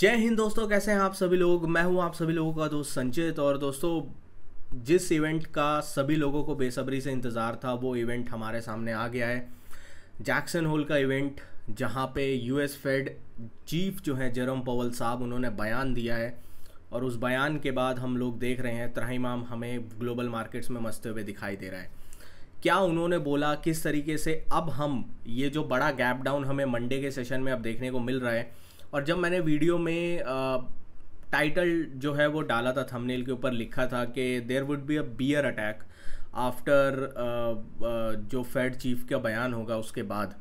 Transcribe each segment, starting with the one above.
जय हिंद दोस्तों कैसे हैं आप सभी लोग मैं हूं आप सभी लोगों का दोस्त संचित और दोस्तों जिस इवेंट का सभी लोगों को बेसब्री से इंतज़ार था वो इवेंट हमारे सामने आ गया है जैक्सन होल का इवेंट जहां पे यूएस फेड चीफ जो हैं जरम पवल साहब उन्होंने बयान दिया है और उस बयान के बाद हम लोग देख रहे हैं त्राहिमाम हमें ग्लोबल मार्केट्स में मस्ते हुए दिखाई दे रहा है क्या उन्होंने बोला किस तरीके से अब हम ये जो बड़ा गैप डाउन हमें मंडे के सेशन में अब देखने को मिल रहा है और जब मैंने वीडियो में टाइटल जो है वो डाला था थंबनेल के ऊपर लिखा था कि there would be a bear attack after जो फेड चीफ का बयान होगा उसके बाद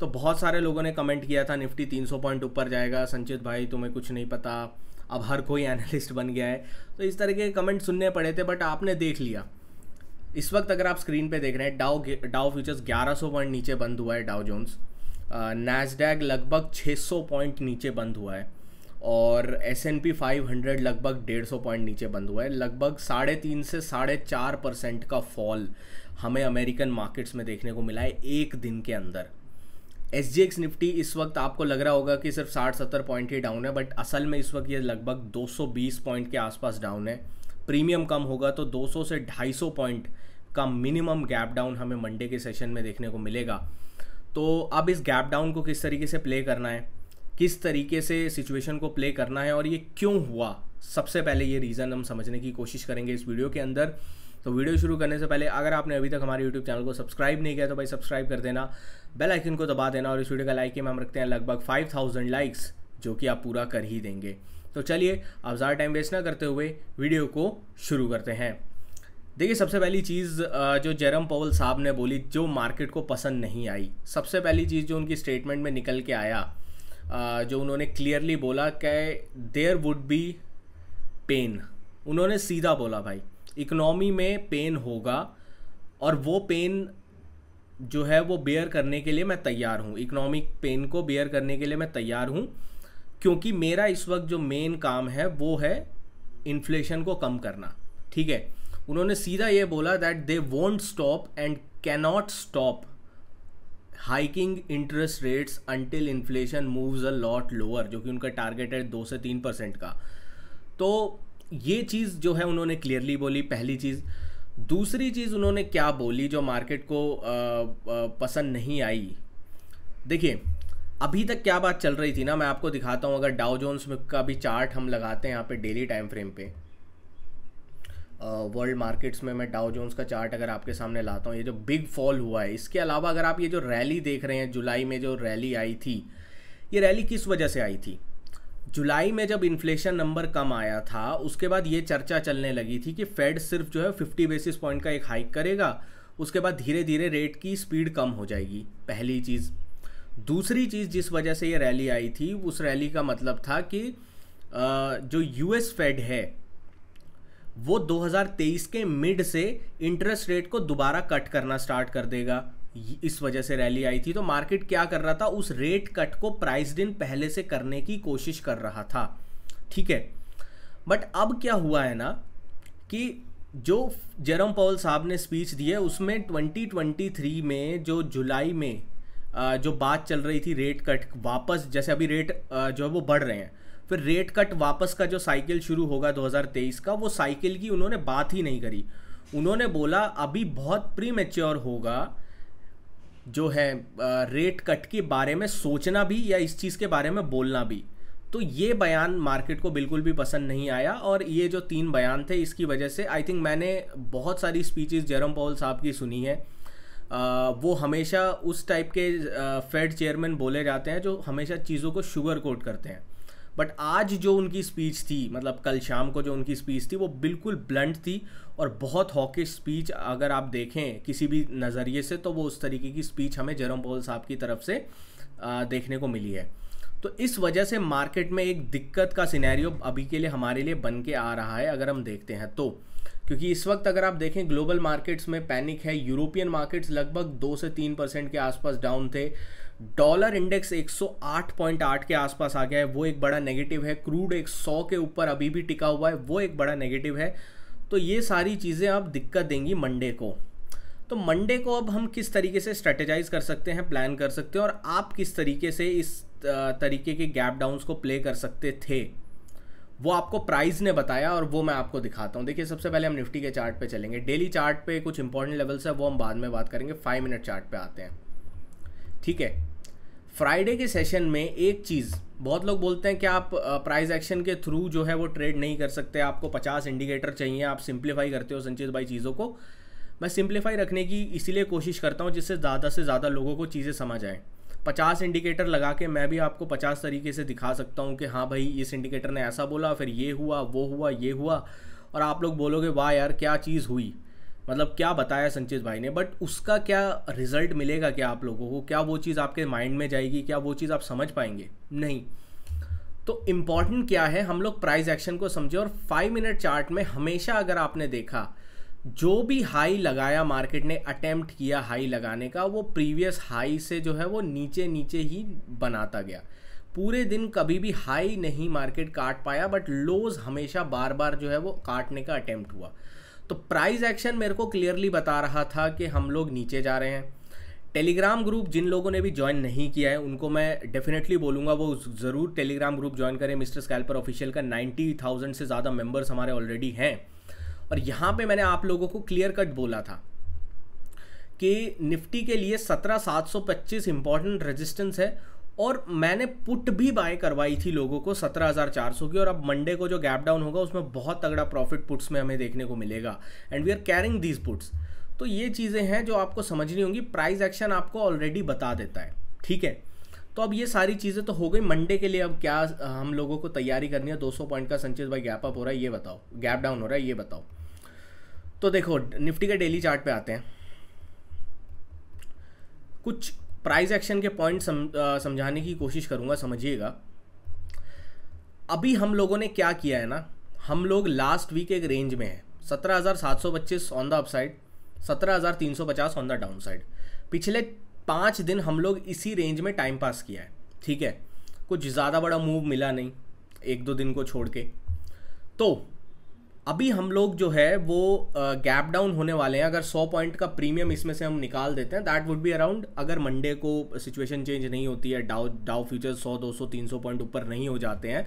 तो बहुत सारे लोगों ने कमेंट किया था निफ्टी 300 पॉइंट ऊपर जाएगा संचित भाई तुम्हें कुछ नहीं पता अब हर कोई एनालिस्ट बन गया है तो इस तरह के कमेंट सुनने पड़े थे बट आपने देख लिया इस वक्त अगर आप स्क्रीन पे देख रहे हैं डाओ डाओ फ्यूचर्स 1100 पॉइंट नीचे बंद हुआ है डाओ जोन्स नैसडैग लगभग 600 पॉइंट नीचे बंद हुआ है और S N P five hundred लगभग डेढ़ सौ पॉइंट नीचे बंद हुआ है लगभग साढ़े तीन से साढ़े चार परसेंट का फॉल हमें अमेरिकन मार्केट्स में देखने को मिला है एक दिन के अंदर एस जी एक्स निफ्टी इस वक्त आपको लग रहा होगा कि सिर्फ साठ सत्तर पॉइंट ही डाउन है बट असल में इस वक्त ये लगभग बीस पॉइंट के आसपास डाउन है प्रीमियम कम होगा तो सौ से सौ पॉइंट का मिनिमम गैप डाउन हमें मंडे के सेशन में देखने को मिलेगा तो अब इस गैप डाउन को किस तरीके से प्ले करना है किस तरीके से सिचुएशन को प्ले करना है और ये क्यों हुआ सबसे पहले ये रीज़न हम समझने की कोशिश करेंगे इस वीडियो के अंदर तो वीडियो शुरू करने से पहले अगर आपने अभी तक हमारे यूट्यूब चैनल को सब्सक्राइब नहीं किया तो भाई सब्सक्राइब कर देना बेल आइकन को दबा देना और इस वीडियो का लाइक में हम रखते हैं लगभग फाइव थाउजेंड लाइक्स जो कि आप पूरा कर ही देंगे तो चलिए आप ज़्यादा टाइम वेस्ट ना करते हुए वीडियो को शुरू करते हैं देखिए सबसे पहली चीज़ जो जेरम पवल साहब ने बोली जो मार्केट को पसंद नहीं आई सबसे पहली चीज़ जो उनकी स्टेटमेंट में निकल के आया जो उन्होंने क्लियरली बोला कि देयर वुड बी पेन उन्होंने सीधा बोला भाई इकनॉमी में पेन होगा और वो पेन जो है वो बेयर करने के लिए मैं तैयार हूँ इकनॉमिक पेन को बेयर करने के लिए मैं तैयार हूँ क्योंकि मेरा इस वक्त जो मेन काम है वो है इन्फ्लेशन को कम करना ठीक है उन्होंने सीधा ये बोला that they won't stop and cannot stop hiking interest rates until inflation moves a lot lower जो कि उनका टारगेट है दो से तीन परसेंट का तो ये चीज़ जो है उन्होंने क्लियरली बोली पहली चीज़ दूसरी चीज़ उन्होंने क्या बोली जो मार्केट को पसंद नहीं आई देखिए अभी तक क्या बात चल रही थी ना मैं आपको दिखाता हूँ अगर डाउ जोन्स का भी चार्ट हम लगाते हैं यहाँ पे डेली टाइम फ्रेम पे वर्ल्ड मार्केट्स में मैं डाउ जोन्स का चार्ट अगर आपके सामने लाता हूँ ये जो बिग फॉल हुआ है इसके अलावा अगर आप ये जो रैली देख रहे हैं जुलाई में जो रैली आई थी ये रैली किस वजह से आई थी जुलाई में जब इन्फ्लेशन नंबर कम आया था उसके बाद ये चर्चा चलने लगी थी कि फेड सिर्फ जो है 50 बेसिस पॉइंट का एक हाइक करेगा उसके बाद धीरे धीरे रेट की स्पीड कम हो जाएगी पहली चीज़ दूसरी चीज़ जिस वजह से ये रैली आई थी उस रैली का मतलब था कि जो यूएस फेड है वो 2023 के मिड से इंटरेस्ट रेट को दोबारा कट करना स्टार्ट कर देगा इस वजह से रैली आई थी तो मार्केट क्या कर रहा था उस रेट कट को प्राइस दिन पहले से करने की कोशिश कर रहा था ठीक है बट अब क्या हुआ है ना कि जो जेरम पॉल साहब ने स्पीच दी है उसमें 2023 में जो जुलाई में जो बात चल रही थी रेट कट वापस जैसे अभी रेट जो है वो बढ़ रहे हैं फिर रेट कट वापस का जो साइकिल शुरू होगा 2023 का वो साइकिल की उन्होंने बात ही नहीं करी उन्होंने बोला अभी बहुत प्री मेच्योर होगा जो है रेट कट के बारे में सोचना भी या इस चीज़ के बारे में बोलना भी तो ये बयान मार्केट को बिल्कुल भी पसंद नहीं आया और ये जो तीन बयान थे इसकी वजह से आई थिंक मैंने बहुत सारी स्पीचेस जेरम पॉल साहब की सुनी है आ, वो हमेशा उस टाइप के फेड चेयरमैन बोले जाते हैं जो हमेशा चीज़ों को शुगर कोट करते हैं बट आज जो उनकी स्पीच थी मतलब कल शाम को जो उनकी स्पीच थी वो बिल्कुल ब्लंट थी और बहुत हॉकी स्पीच अगर आप देखें किसी भी नज़रिए से तो वो उस तरीके की स्पीच हमें जरम पोल साहब की तरफ से देखने को मिली है तो इस वजह से मार्केट में एक दिक्कत का सिनेरियो अभी के लिए हमारे लिए बन के आ रहा है अगर हम देखते हैं तो क्योंकि इस वक्त अगर आप देखें ग्लोबल मार्केट्स में पैनिक है यूरोपियन मार्केट्स लगभग दो से तीन परसेंट के आसपास डाउन थे डॉलर इंडेक्स 108.8 के आसपास आ गया है वो एक बड़ा नेगेटिव है क्रूड एक सौ के ऊपर अभी भी टिका हुआ है वो एक बड़ा नेगेटिव है तो ये सारी चीज़ें आप दिक्कत देंगी मंडे को तो मंडे को अब हम किस तरीके से स्ट्रेटेजाइज कर सकते हैं प्लान कर सकते हैं और आप किस तरीके से इस तरीके के गैप डाउन्स को प्ले कर सकते थे वो आपको प्राइस ने बताया और वो मैं आपको दिखाता हूँ देखिए सबसे पहले हम निफ्टी के चार्ट पे चलेंगे डेली चार्ट पे कुछ इंपॉर्टेंट लेवल्स है वो हम बाद में बात करेंगे फाइव मिनट चार्ट पे आते हैं ठीक है फ्राइडे के सेशन में एक चीज़ बहुत लोग बोलते हैं कि आप प्राइस एक्शन के थ्रू जो है वो ट्रेड नहीं कर सकते आपको पचास इंडिकेटर चाहिए आप सिंप्लीफाई करते हो संचित भाई चीज़ों को मैं सिंप्लीफाई रखने की इसीलिए कोशिश करता हूँ जिससे ज़्यादा से ज़्यादा लोगों को चीज़ें समझ आएँ पचास इंडिकेटर लगा के मैं भी आपको पचास तरीके से दिखा सकता हूँ कि हाँ भाई इस इंडिकेटर ने ऐसा बोला फिर ये हुआ वो हुआ ये हुआ और आप लोग बोलोगे वाह यार क्या चीज़ हुई मतलब क्या बताया संचित भाई ने बट उसका क्या रिजल्ट मिलेगा क्या आप लोगों को क्या वो चीज़ आपके माइंड में जाएगी क्या वो चीज़ आप समझ पाएंगे नहीं तो इम्पॉर्टेंट क्या है हम लोग प्राइस एक्शन को समझे और फाइव मिनट चार्ट में हमेशा अगर आपने देखा जो भी हाई लगाया मार्केट ने अटेम्प्ट किया हाई लगाने का वो प्रीवियस हाई से जो है वो नीचे नीचे ही बनाता गया पूरे दिन कभी भी हाई नहीं मार्केट काट पाया बट लोज हमेशा बार बार जो है वो काटने का अटेम्प्ट हुआ तो प्राइस एक्शन मेरे को क्लियरली बता रहा था कि हम लोग नीचे जा रहे हैं टेलीग्राम ग्रुप जिन लोगों ने भी ज्वाइन नहीं किया है उनको मैं डेफिनेटली बोलूँगा वो ज़रूर टेलीग्राम ग्रुप ज्वाइन करें मिस्टर स्कैल्पर ऑफिशियल का नाइन्टी थाउजेंड से ज़्यादा मेम्बर्स हमारे ऑलरेडी हैं और यहाँ पे मैंने आप लोगों को क्लियर कट बोला था कि निफ्टी के लिए सत्रह सात सौ पच्चीस इंपॉर्टेंट रजिस्टेंस है और मैंने पुट भी बाय करवाई थी लोगों को सत्रह हज़ार चार सौ की और अब मंडे को जो गैप डाउन होगा उसमें बहुत तगड़ा प्रॉफिट पुट्स में हमें देखने को मिलेगा and we are carrying these puts तो ये चीज़ें हैं जो आपको समझनी होंगी प्राइस एक्शन आपको ऑलरेडी बता देता है ठीक है तो अब ये सारी चीज़ें तो हो गई मंडे के लिए अब क्या हम लोगों को तैयारी करनी है 200 पॉइंट का संचित भाई गैप अप हो रहा है ये बताओ गैप डाउन हो रहा है ये बताओ तो देखो निफ्टी के डेली चार्ट पे आते हैं कुछ प्राइस एक्शन के पॉइंट सम, समझाने की कोशिश करूँगा समझिएगा अभी हम लोगों ने क्या किया है ना हम लोग लास्ट वीक एक रेंज में हैं सत्रह हज़ार सात सौ पच्चीस ऑन द अपसाइड सत्रह हज़ार तीन सौ पचास ऑन द डाउन साइड पिछले पाँच दिन हम लोग इसी रेंज में टाइम पास किया है ठीक है कुछ ज़्यादा बड़ा मूव मिला नहीं एक दो दिन को छोड़ के तो अभी हम लोग जो है वो गैप uh, डाउन होने वाले हैं अगर 100 पॉइंट का प्रीमियम इसमें से हम निकाल देते हैं दैट वुड बी अराउंड अगर मंडे को सिचुएशन चेंज नहीं होती है डाउ डाउ फ्यूचर 100 200 300 पॉइंट ऊपर नहीं हो जाते हैं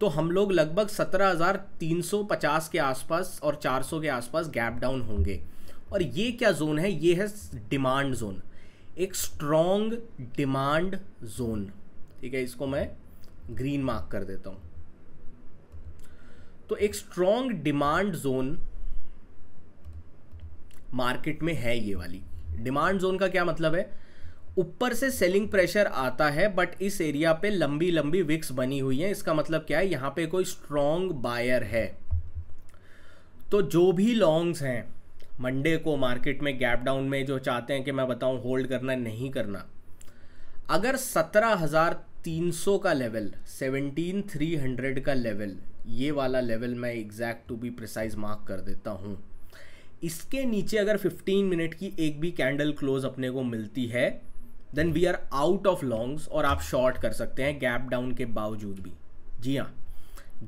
तो हम लोग लगभग 17,350 के आसपास और 400 के आसपास गैप डाउन होंगे और ये क्या जोन है ये है डिमांड जोन एक स्ट्रॉन्ग डिमांड जोन ठीक है इसको मैं ग्रीन मार्क कर देता हूँ तो एक स्ट्रॉन्ग डिमांड जोन मार्केट में है ये वाली डिमांड जोन का क्या मतलब है ऊपर से सेलिंग प्रेशर आता है बट इस एरिया पे लंबी लंबी विक्स बनी हुई है इसका मतलब क्या है यहां पे कोई स्ट्रॉन्ग बायर है तो जो भी लॉन्ग्स हैं मंडे को मार्केट में गैप डाउन में जो चाहते हैं कि मैं बताऊं होल्ड करना नहीं करना अगर सत्रह हज़ार तीन सौ का लेवल सेवनटीन थ्री हंड्रेड का लेवल ये वाला लेवल मैं exact to be precise mark कर देता हूँ इसके नीचे अगर 15 मिनट की एक भी कैंडल क्लोज अपने को मिलती है then we are out of longs और आप शॉर्ट कर सकते हैं गैप डाउन के बावजूद भी जी हाँ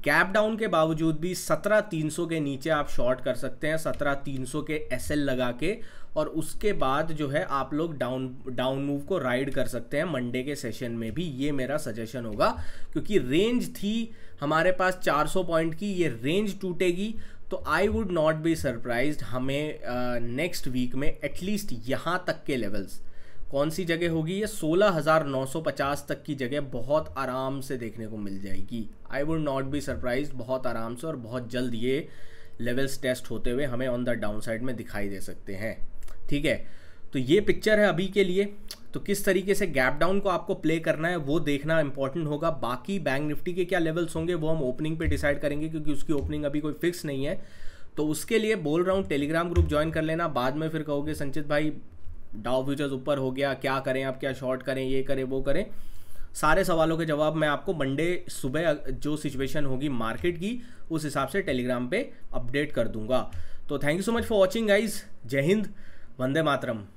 गैप डाउन के बावजूद भी 17300 के नीचे आप शॉर्ट कर सकते हैं 17300 के एसएल लगा के और उसके बाद जो है आप लोग डाउन डाउन मूव को राइड कर सकते हैं मंडे के सेशन में भी ये मेरा सजेशन होगा क्योंकि रेंज थी हमारे पास 400 पॉइंट की ये रेंज टूटेगी तो I would not be surprise हमें नेक्स्ट uh, वीक में एटलीस्ट यहाँ तक के लेवल्स कौन सी जगह होगी ये 16,950 तक की जगह बहुत आराम से देखने को मिल जाएगी I would not be surprise बहुत आराम से और बहुत जल्द ये लेवल्स टेस्ट होते हुए हमें ऑन द डाउन साइड में दिखाई दे सकते हैं ठीक है तो ये पिक्चर है अभी के लिए तो किस तरीके से गैप डाउन को आपको प्ले करना है वो देखना इंपॉर्टेंट होगा बाकी बैंक निफ्टी के क्या लेवल्स होंगे वो हम ओपनिंग पे डिसाइड करेंगे क्योंकि उसकी ओपनिंग अभी कोई फिक्स नहीं है तो उसके लिए बोल रहा हूँ टेलीग्राम ग्रुप ज्वाइन कर लेना बाद में फिर कहोगे संचित भाई डाउ फ्यूचर्स ऊपर हो गया क्या करें आप क्या शॉर्ट करें ये करें वो करें सारे सवालों के जवाब मैं आपको मंडे सुबह जो सिचुएशन होगी मार्केट की उस हिसाब से टेलीग्राम पे अपडेट कर दूंगा तो thank you so much for watching guys जय हिंद वंदे मातरम